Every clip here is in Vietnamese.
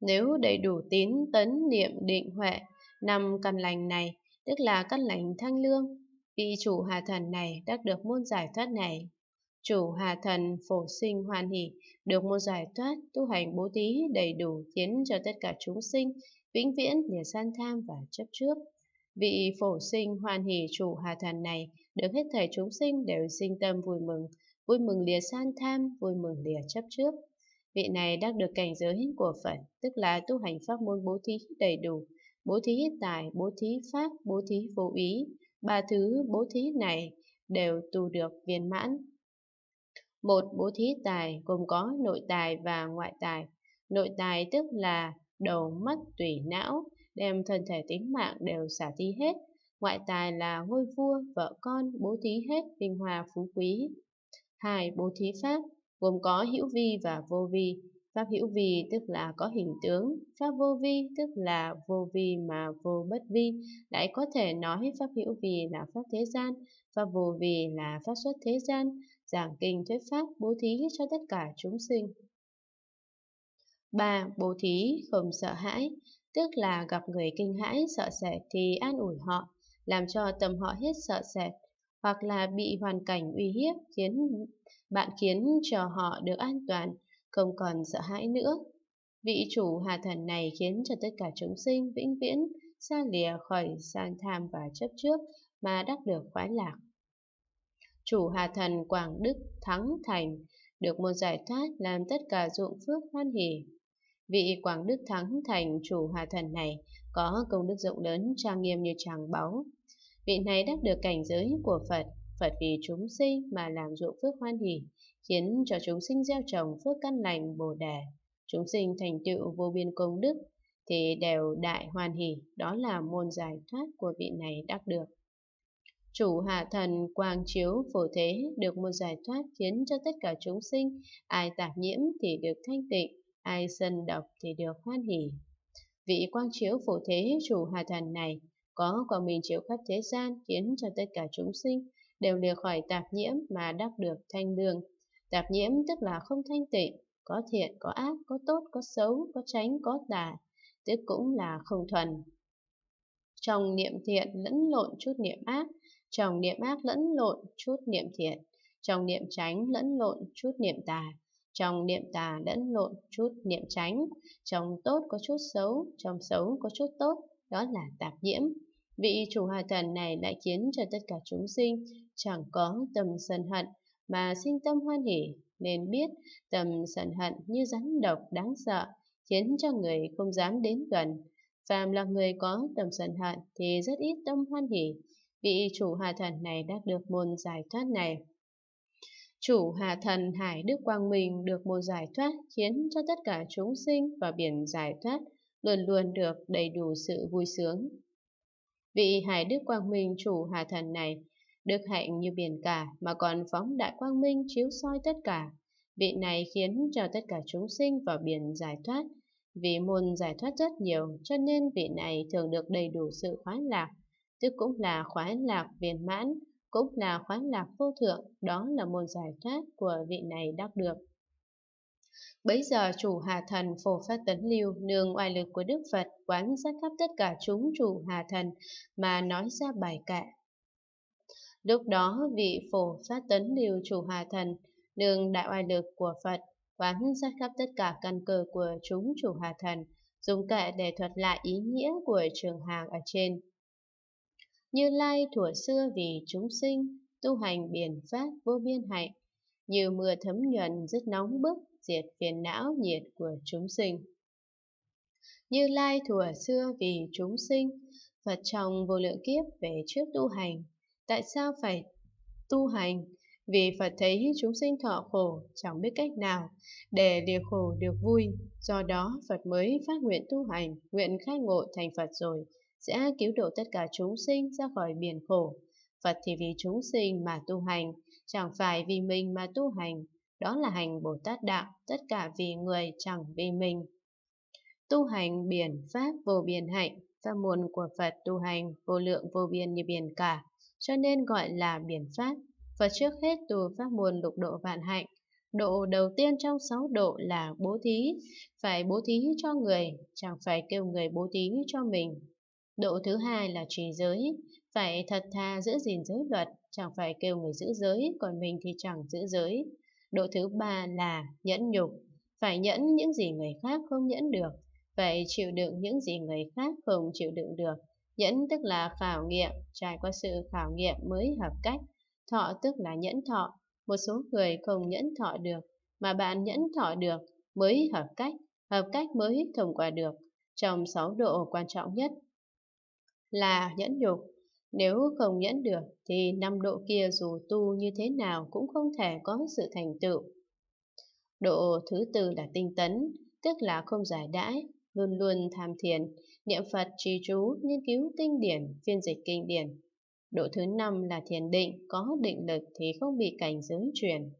Nếu đầy đủ tín tấn niệm định huệ, năm căn lành này, tức là căn lành thanh lương, vị chủ hà thần này đắc được môn giải thoát này. Chủ hà thần phổ sinh hoàn hỷ, được môn giải thoát, tu hành bố thí đầy đủ khiến cho tất cả chúng sinh vĩnh viễn để san tham và chấp trước. Vị phổ sinh hoàn hỷ chủ hà thần này được hết thảy chúng sinh đều sinh tâm vui mừng, vui mừng lìa san tham, vui mừng lìa chấp trước. Vị này đắc được cảnh giới của Phật, tức là tu hành pháp môn bố thí đầy đủ, bố thí hết tài, bố thí pháp, bố thí vô ý. Ba thứ bố thí này đều tu được viên mãn. Một bố thí tài gồm có nội tài và ngoại tài. Nội tài tức là đầu, mắt, tủy, não, đem thân thể tính mạng đều xả thi hết. Ngoại tài là ngôi vua, vợ con, bố thí hết, vinh hòa phú quý. Hai, bố thí pháp gồm có hữu vi và vô vi. Pháp hữu vi tức là có hình tướng, pháp vô vi tức là vô vi mà vô bất vi. Lại có thể nói pháp hữu vi là pháp thế gian, pháp vô vi là pháp xuất thế gian, giảng kinh thuyết pháp bố thí cho tất cả chúng sinh. 3. Bố thí không sợ hãi, tức là gặp người kinh hãi sợ sệt thì an ủi họ, làm cho tâm họ hết sợ sệt, hoặc là bị hoàn cảnh uy hiếp khiến bạn khiến cho họ được an toàn, không còn sợ hãi nữa. Vị chủ hà thần này khiến cho tất cả chúng sinh vĩnh viễn xa lìa khỏi gian tham và chấp trước mà đắc được khoái lạc. Chủ hà thần Quảng Đức Thắng Thành được một giải thoát làm tất cả dụng phước hoan hỉ. Vị Quảng Đức Thắng Thành chủ hà thần này có công đức rộng lớn trang nghiêm như tràng báu. Vị này đắc được cảnh giới của Phật Phật vì chúng sinh mà làm dụng phước hoan hỷ, khiến cho chúng sinh gieo trồng phước căn lành bồ đề. Chúng sinh thành tựu vô biên công đức thì đều đại hoàn hỷ, đó là môn giải thoát của vị này đắc được. Chủ hạ thần quang chiếu phổ thế được một giải thoát khiến cho tất cả chúng sinh, ai tạp nhiễm thì được thanh tịnh, ai sân độc thì được hoan hỷ. Vị quang chiếu phổ thế chủ hạ thần này có quả mình chiếu khắp thế gian khiến cho tất cả chúng sinh đều đều khỏi tạp nhiễm mà đắc được thanh đường. Tạp nhiễm tức là không thanh tịnh, có thiện, có ác, có tốt, có xấu, có tránh, có tà, tức cũng là không thuần. Trong niệm thiện lẫn lộn chút niệm ác, trong niệm ác lẫn lộn chút niệm thiện, trong niệm tránh lẫn lộn chút niệm tà, trong niệm tà lẫn lộn chút niệm tránh, trong tốt có chút xấu, trong xấu có chút tốt, đó là tạp nhiễm. Vị chủ hòa thần này đã khiến cho tất cả chúng sinh chẳng có tâm sân hận mà sinh tâm hoan hỉ, nên biết tâm sân hận như rắn độc đáng sợ, khiến cho người không dám đến gần. Phàm là người có tâm sân hận thì rất ít tâm hoan hỉ, vị chủ hà thần này đã được môn giải thoát này. Chủ Hà Thần Hải Đức Quang Minh được một giải thoát khiến cho tất cả chúng sinh và biển giải thoát luôn luôn được đầy đủ sự vui sướng. Vị Hải Đức Quang Minh chủ Hà Thần này Đức hạnh như biển cả mà còn phóng đại quang minh chiếu soi tất cả. Vị này khiến cho tất cả chúng sinh vào biển giải thoát. Vì môn giải thoát rất nhiều cho nên vị này thường được đầy đủ sự khoái lạc. Tức cũng là khoái lạc viên mãn, cũng là khoái lạc vô thượng, đó là môn giải thoát của vị này đắc được. Bấy giờ chủ Hà Thần Phổ Phát Tấn Lưu nương oai lực của Đức Phật quán sát khắp tất cả chúng chủ Hà Thần mà nói ra bài kệ Lúc đó vị phổ phát tấn điều chủ hòa thần, đường đại oai lực của Phật, quán sát khắp tất cả căn cơ của chúng chủ hòa thần, dùng kệ để thuật lại ý nghĩa của trường hàng ở trên. Như Lai thủa xưa vì chúng sinh, tu hành biển pháp vô biên hạnh, như mưa thấm nhuận rất nóng bức, diệt phiền não nhiệt của chúng sinh. Như Lai thủa xưa vì chúng sinh, Phật trong vô lượng kiếp về trước tu hành, tại sao phải tu hành? Vì Phật thấy chúng sinh thọ khổ chẳng biết cách nào để lìa khổ được vui, do đó Phật mới phát nguyện tu hành, nguyện khai ngộ thành Phật rồi sẽ cứu độ tất cả chúng sinh ra khỏi biển khổ. Phật thì vì chúng sinh mà tu hành, chẳng phải vì mình mà tu hành, đó là hành Bồ Tát Đạo, tất cả vì người chẳng vì mình. Tu hành biển Pháp vô biên hạnh, và nguồn của Phật tu hành vô lượng vô biên như biển cả, cho nên gọi là biển pháp và trước hết từ pháp môn lục độ vạn hạnh. Độ đầu tiên trong sáu độ là bố thí, phải bố thí cho người, chẳng phải kêu người bố thí cho mình. Độ thứ hai là trì giới, phải thật thà giữ gìn giới luật, chẳng phải kêu người giữ giới, còn mình thì chẳng giữ giới. Độ thứ ba là nhẫn nhục, phải nhẫn những gì người khác không nhẫn được, phải chịu đựng những gì người khác không chịu đựng được. Nhẫn tức là khảo nghiệm, trải qua sự khảo nghiệm mới hợp cách. Thọ tức là nhẫn thọ, một số người không nhẫn thọ được, mà bạn nhẫn thọ được mới hợp cách, hợp cách mới thông qua được, trong 6 độ quan trọng nhất. Là nhẫn nhục, nếu không nhẫn được thì năm độ kia dù tu như thế nào cũng không thể có sự thành tựu. Độ thứ tư là tinh tấn, tức là không giải đãi, luôn luôn tham thiền, niệm Phật trì chú, nghiên cứu kinh điển, phiên dịch kinh điển. Độ thứ năm là thiền định, có định lực thì không bị cảnh giới chuyển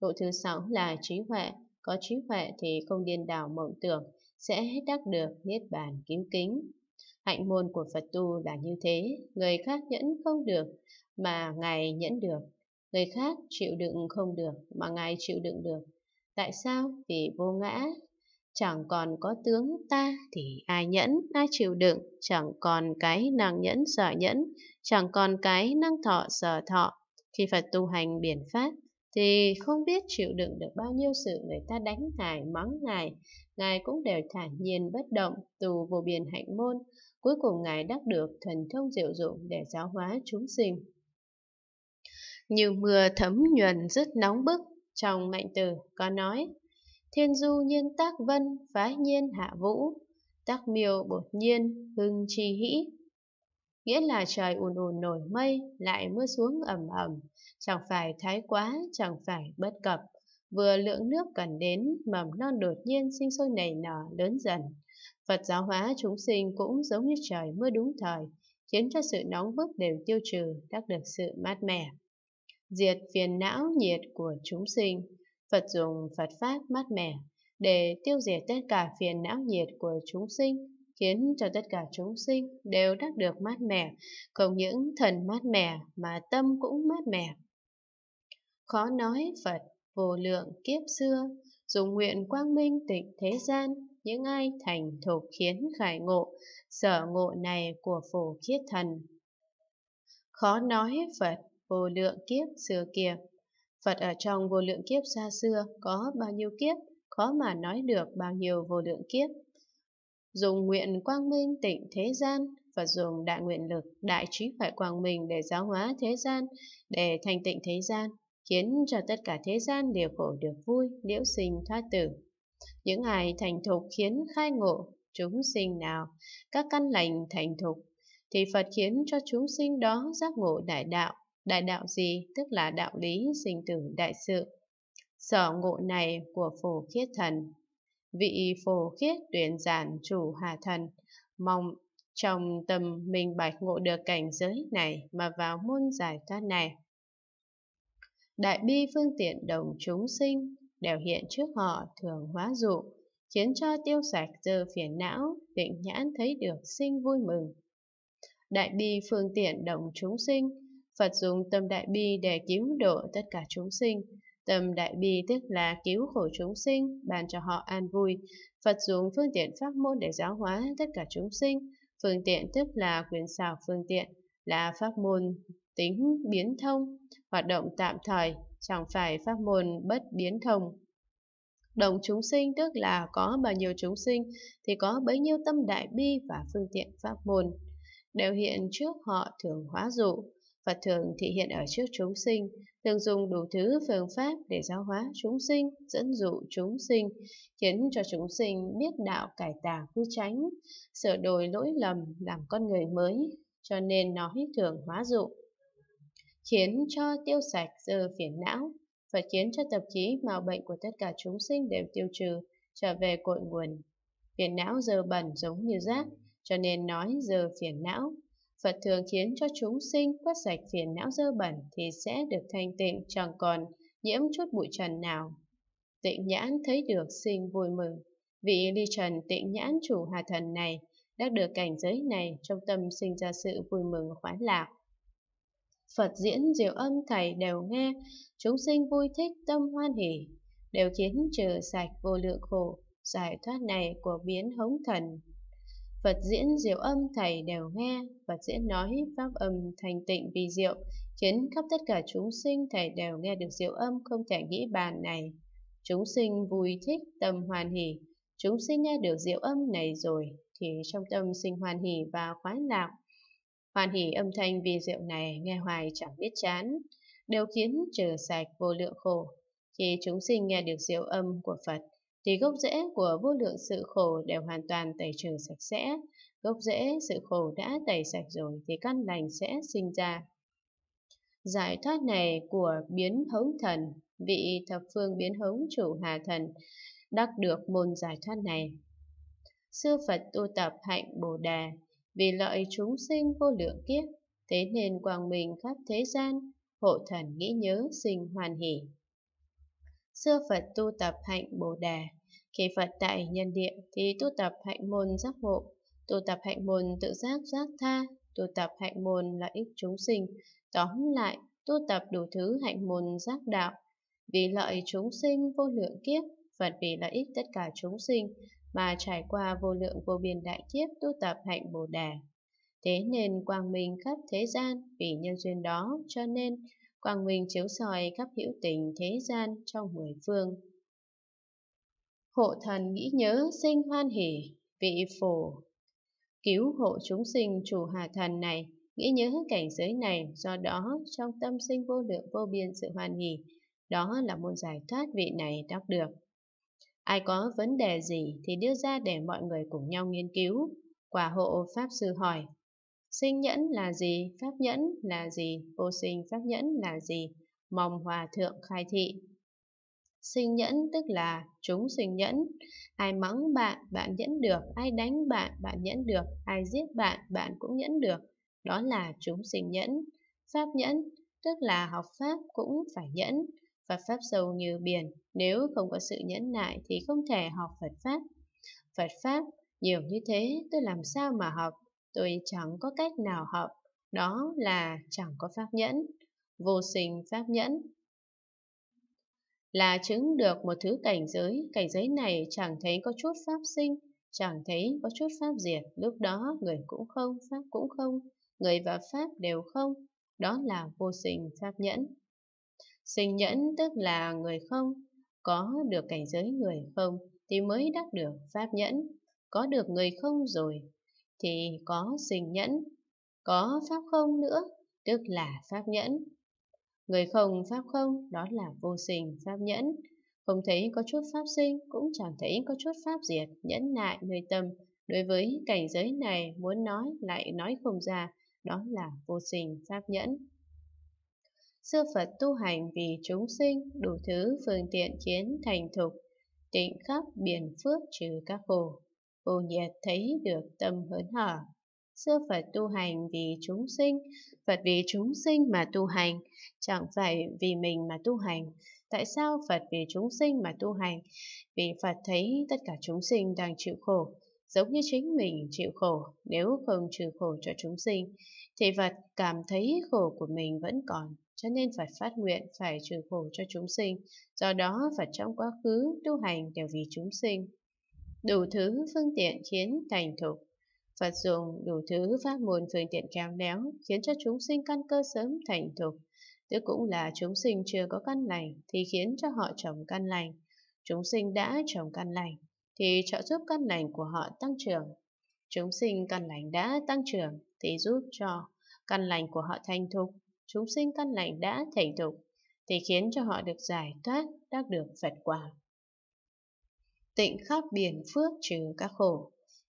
Độ thứ sáu là trí huệ, có trí huệ thì không điên đảo mộng tưởng, sẽ đắc được niết bàn cứu kính. Hạnh môn của Phật tu là như thế, người khác nhẫn không được mà Ngài nhẫn được, người khác chịu đựng không được mà Ngài chịu đựng được. Tại sao? Vì vô ngã, Chẳng còn có tướng ta thì ai nhẫn, ai chịu đựng, chẳng còn cái nàng nhẫn sợ nhẫn, chẳng còn cái năng thọ sợ thọ. Khi Phật tu hành biển pháp thì không biết chịu đựng được bao nhiêu sự người ta đánh Ngài, mắng Ngài. Ngài cũng đều thản nhiên bất động, tù vô biên hạnh môn. Cuối cùng Ngài đắc được thần thông diệu dụng để giáo hóa chúng sinh. Như mưa thấm nhuần rất nóng bức, trong mạnh từ có nói, Thiên du nhiên tác vân, phá nhiên hạ vũ, tác miêu bột nhiên, hưng chi hĩ. Nghĩa là trời ùn ùn nổi mây, lại mưa xuống ẩm ẩm, chẳng phải thái quá, chẳng phải bất cập. Vừa lượng nước cần đến, mầm non đột nhiên sinh sôi nảy nở lớn dần. Phật giáo hóa chúng sinh cũng giống như trời mưa đúng thời, khiến cho sự nóng bức đều tiêu trừ, đắc được sự mát mẻ. Diệt phiền não nhiệt của chúng sinh Phật dùng Phật Pháp mát mẻ để tiêu diệt tất cả phiền não nhiệt của chúng sinh, khiến cho tất cả chúng sinh đều đắc được mát mẻ, không những thần mát mẻ mà tâm cũng mát mẻ. Khó nói Phật vô lượng kiếp xưa, dùng nguyện quang minh tịch thế gian, những ai thành thục khiến khải ngộ, sở ngộ này của phổ khiết thần. Khó nói Phật vô lượng kiếp xưa kia, Phật ở trong vô lượng kiếp xa xưa có bao nhiêu kiếp, khó mà nói được bao nhiêu vô lượng kiếp. Dùng nguyện quang minh tịnh thế gian, và dùng đại nguyện lực, đại trí phải quang minh để giáo hóa thế gian, để thành tịnh thế gian, khiến cho tất cả thế gian đều khổ được vui, liễu sinh thoát tử. Những ai thành thục khiến khai ngộ, chúng sinh nào, các căn lành thành thục, thì Phật khiến cho chúng sinh đó giác ngộ đại đạo, đại đạo gì tức là đạo lý sinh tử đại sự. Sở ngộ này của phổ khiết thần, vị phổ khiết tuyển giản chủ hà thần, mong trong tâm minh bạch ngộ được cảnh giới này mà vào môn giải thoát này. Đại bi phương tiện đồng chúng sinh đều hiện trước họ thường hóa dụ, khiến cho tiêu sạch dơ phiền não, định nhãn thấy được sinh vui mừng. Đại bi phương tiện đồng chúng sinh Phật dùng tâm đại bi để cứu độ tất cả chúng sinh. Tâm đại bi tức là cứu khổ chúng sinh, ban cho họ an vui. Phật dùng phương tiện pháp môn để giáo hóa tất cả chúng sinh. Phương tiện tức là quyền xảo phương tiện, là pháp môn tính biến thông, hoạt động tạm thời, chẳng phải pháp môn bất biến thông. Đồng chúng sinh tức là có bao nhiêu chúng sinh thì có bấy nhiêu tâm đại bi và phương tiện pháp môn, đều hiện trước họ thường hóa dụ. Phật thường thị hiện ở trước chúng sinh, thường dùng đủ thứ phương pháp để giáo hóa chúng sinh, dẫn dụ chúng sinh, khiến cho chúng sinh biết đạo cải tà quy tránh, sửa đổi lỗi lầm làm con người mới, cho nên nói thường hóa dụ. Khiến cho tiêu sạch giờ phiền não, Phật khiến cho tập khí màu bệnh của tất cả chúng sinh đều tiêu trừ, trở về cội nguồn. Phiền não giờ bẩn giống như rác, cho nên nói giờ phiền não Phật thường khiến cho chúng sinh quét sạch phiền não dơ bẩn thì sẽ được thanh tịnh chẳng còn nhiễm chút bụi trần nào. Tịnh nhãn thấy được sinh vui mừng. Vị ly trần tịnh nhãn chủ hà thần này đã được cảnh giới này trong tâm sinh ra sự vui mừng khoái lạc. Phật diễn diệu âm thầy đều nghe, chúng sinh vui thích tâm hoan hỷ, đều khiến trừ sạch vô lượng khổ, giải thoát này của biến hống thần Phật diễn diệu âm thầy đều nghe, Phật diễn nói pháp âm thanh tịnh vi diệu, khiến khắp tất cả chúng sinh thầy đều nghe được diệu âm không thể nghĩ bàn này. Chúng sinh vui thích tâm hoàn hỷ, chúng sinh nghe được diệu âm này rồi thì trong tâm sinh hoàn hỷ và khoái lạc. Hoàn hỷ âm thanh vi diệu này nghe hoài chẳng biết chán, đều khiến trừ sạch vô lượng khổ. Khi chúng sinh nghe được diệu âm của Phật thì gốc rễ của vô lượng sự khổ đều hoàn toàn tẩy trừ sạch sẽ. Gốc rễ sự khổ đã tẩy sạch rồi thì căn lành sẽ sinh ra. Giải thoát này của biến hống thần, vị thập phương biến hống chủ hà thần, đắc được môn giải thoát này. Sư Phật tu tập hạnh Bồ Đà, vì lợi chúng sinh vô lượng kiếp, thế nên quang minh khắp thế gian, hộ thần nghĩ nhớ sinh hoàn hỷ xưa Phật tu tập hạnh Bồ Đề, Khi Phật tại nhân địa thì tu tập hạnh môn giác ngộ, tu tập hạnh môn tự giác giác tha, tu tập hạnh môn lợi ích chúng sinh. Tóm lại, tu tập đủ thứ hạnh môn giác đạo. Vì lợi chúng sinh vô lượng kiếp, Phật vì lợi ích tất cả chúng sinh mà trải qua vô lượng vô biên đại kiếp tu tập hạnh Bồ Đề. Thế nên quang minh khắp thế gian vì nhân duyên đó cho nên quang minh chiếu soi khắp hữu tình thế gian trong mười phương. Hộ thần nghĩ nhớ sinh hoan hỉ, vị phổ. Cứu hộ chúng sinh chủ hà thần này, nghĩ nhớ cảnh giới này, do đó trong tâm sinh vô lượng vô biên sự hoan hỉ, đó là môn giải thoát vị này đắc được. Ai có vấn đề gì thì đưa ra để mọi người cùng nhau nghiên cứu. Quả hộ Pháp Sư hỏi, Sinh nhẫn là gì? Pháp nhẫn là gì? Vô sinh pháp nhẫn là gì? Mong hòa thượng khai thị. Sinh nhẫn tức là chúng sinh nhẫn. Ai mắng bạn, bạn nhẫn được. Ai đánh bạn, bạn nhẫn được. Ai giết bạn, bạn cũng nhẫn được. Đó là chúng sinh nhẫn. Pháp nhẫn tức là học pháp cũng phải nhẫn. Phật pháp sâu như biển, nếu không có sự nhẫn nại thì không thể học Phật pháp. Phật pháp nhiều như thế tôi làm sao mà học? tôi chẳng có cách nào học, đó là chẳng có pháp nhẫn, vô sinh pháp nhẫn. Là chứng được một thứ cảnh giới, cảnh giới này chẳng thấy có chút pháp sinh, chẳng thấy có chút pháp diệt, lúc đó người cũng không, pháp cũng không, người và pháp đều không, đó là vô sinh pháp nhẫn. Sinh nhẫn tức là người không, có được cảnh giới người không thì mới đắc được pháp nhẫn, có được người không rồi thì có sinh nhẫn, có pháp không nữa, tức là pháp nhẫn. Người không pháp không đó là vô sinh pháp nhẫn, không thấy có chút pháp sinh cũng chẳng thấy có chút pháp diệt, nhẫn nại nơi tâm. Đối với cảnh giới này muốn nói lại nói không ra, đó là vô sinh pháp nhẫn. Sư Phật tu hành vì chúng sinh, đủ thứ phương tiện kiến thành thục, tịnh khắp biển phước trừ các khổ vô nhiệt thấy được tâm hớn hở. Xưa Phật tu hành vì chúng sinh, Phật vì chúng sinh mà tu hành, chẳng phải vì mình mà tu hành. Tại sao Phật vì chúng sinh mà tu hành? Vì Phật thấy tất cả chúng sinh đang chịu khổ, giống như chính mình chịu khổ, nếu không trừ khổ cho chúng sinh, thì Phật cảm thấy khổ của mình vẫn còn, cho nên Phật phát nguyện phải trừ khổ cho chúng sinh. Do đó Phật trong quá khứ tu hành đều vì chúng sinh đủ thứ phương tiện khiến thành thục. Phật dùng đủ thứ pháp môn phương tiện khéo léo khiến cho chúng sinh căn cơ sớm thành thục, tức cũng là chúng sinh chưa có căn lành thì khiến cho họ trồng căn lành, chúng sinh đã trồng căn lành thì trợ giúp căn lành của họ tăng trưởng, chúng sinh căn lành đã tăng trưởng thì giúp cho căn lành của họ thành thục, chúng sinh căn lành đã thành thục thì khiến cho họ được giải thoát, đắc được Phật quả tịnh khắp biển phước trừ các khổ,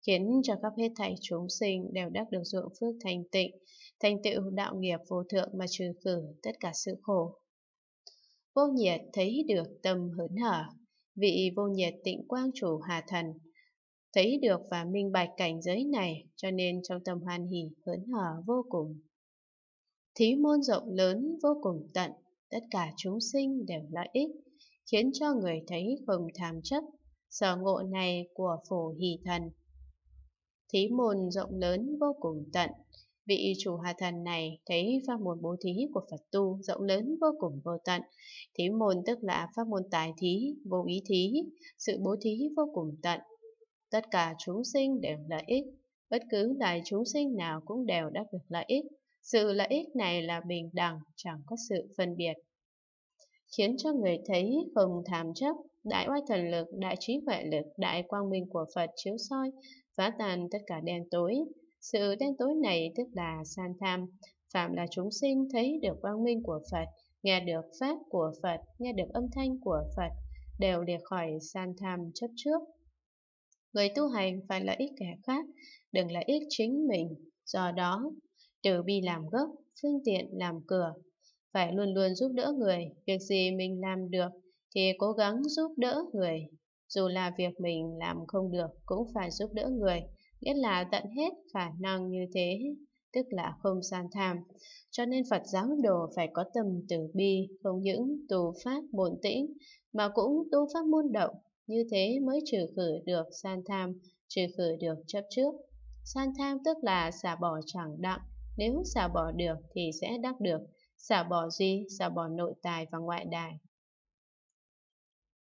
khiến cho các hết thảy chúng sinh đều đắc được dụng phước thành tịnh, thành tựu đạo nghiệp vô thượng mà trừ khử tất cả sự khổ. Vô nhiệt thấy được tâm hớn hở, vị vô nhiệt tịnh quang chủ hà thần, thấy được và minh bạch cảnh giới này cho nên trong tâm hoan hỉ hớn hở vô cùng. Thí môn rộng lớn vô cùng tận, tất cả chúng sinh đều lợi ích, khiến cho người thấy không tham chấp sở ngộ này của phổ hỷ thần. Thí môn rộng lớn vô cùng tận, vị chủ hà thần này thấy pháp môn bố thí của Phật tu rộng lớn vô cùng vô tận. Thí môn tức là pháp môn tài thí, vô ý thí, sự bố thí vô cùng tận. Tất cả chúng sinh đều lợi ích, bất cứ đại chúng sinh nào cũng đều đã được lợi ích. Sự lợi ích này là bình đẳng, chẳng có sự phân biệt khiến cho người thấy không tham chấp, đại oai thần lực, đại trí huệ lực, đại quang minh của Phật chiếu soi, phá tan tất cả đen tối. Sự đen tối này tức là san tham, phạm là chúng sinh thấy được quang minh của Phật, nghe được pháp của Phật, nghe được âm thanh của Phật, đều để khỏi san tham chấp trước. Người tu hành phải lợi ích kẻ khác, đừng lợi ích chính mình, do đó từ bi làm gốc, phương tiện làm cửa, phải luôn luôn giúp đỡ người, việc gì mình làm được thì cố gắng giúp đỡ người. Dù là việc mình làm không được cũng phải giúp đỡ người, nghĩa là tận hết khả năng như thế, tức là không gian tham. Cho nên Phật giáo đồ phải có tâm từ bi, không những tu pháp bổn tĩnh mà cũng tu pháp môn động, như thế mới trừ khử được san tham, trừ khử được chấp trước. San tham tức là xả bỏ chẳng đặng, nếu xả bỏ được thì sẽ đắc được, xả bỏ duy, xả bỏ nội tài và ngoại đài.